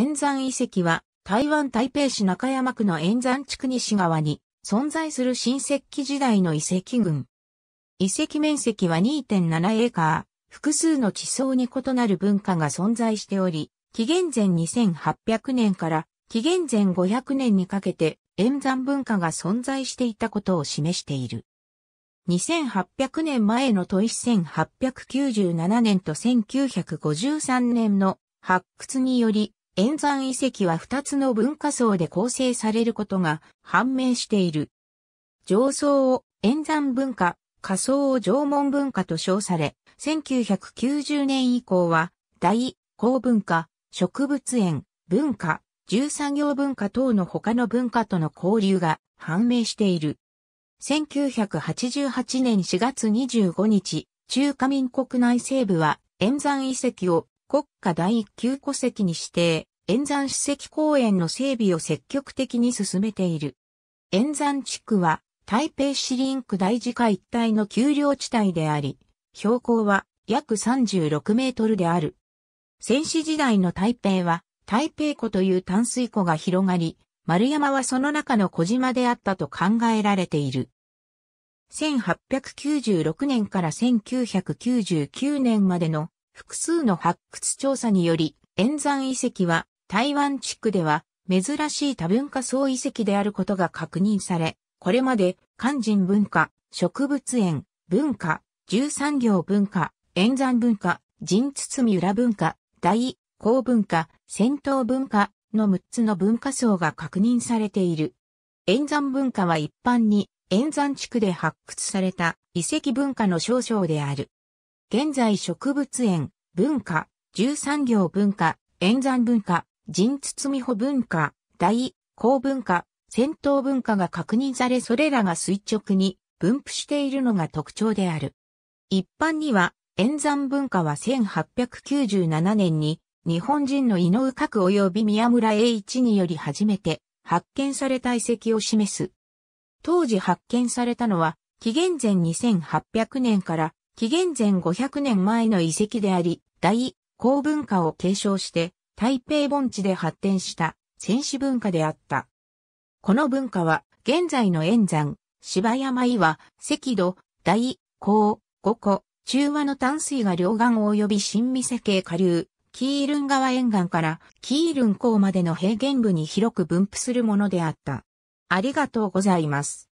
円山遺跡は、台湾台北市中山区の円山地区西側に存在する新石器時代の遺跡群。遺跡面積は2.7エーカー、複数の地層に異なる文化が存在しており、紀元前2800年から紀元前500年にかけて円山文化が存在していたことを示している。2800年前の都市1897年と1953年の発掘により塩山遺跡は2つの文化層で構成されることが判明している。上層を塩山文化、下層を縄文文化と称され、1990年以降は、大、高文化、植物園、文化、重産業文化等の他の文化との交流が判明している。1988年4月25日、中華民国内西部は、塩山遺跡を国家第一級戸籍に指定、沿山史跡公園の整備を積極的に進めている。沿山地区は台北市林区大地下一帯の丘陵地帯であり、標高は約36メートルである。戦死時代の台北は台北湖という淡水湖が広がり、丸山はその中の小島であったと考えられている。1896年から1999年までの複数の発掘調査により、沿山遺跡は台湾地区では珍しい多文化層遺跡であることが確認され、これまで漢人文化、植物園、文化、十三行文化、円山文化、人包裏文化、大、高文化、戦闘文化の6つの文化層が確認されている。円山文化は一般に円山地区で発掘された遺跡文化の少々である。現在植物園、文化、十三行文化、円山文化、人包保文化、大、公文化、戦闘文化が確認されそれらが垂直に分布しているのが特徴である。一般には、演山文化は1897年に日本人の井上角及び宮村栄一により初めて発見された遺跡を示す。当時発見されたのは、紀元前2800年から紀元前500年前の遺跡であり、大、公文化を継承して、台北盆地で発展した戦士文化であった。この文化は現在の円山、芝山岩、赤土、大、高、五湖、中和の淡水が両岸及び新見世系下流、キールン川沿岸からキールン港までの平原部に広く分布するものであった。ありがとうございます。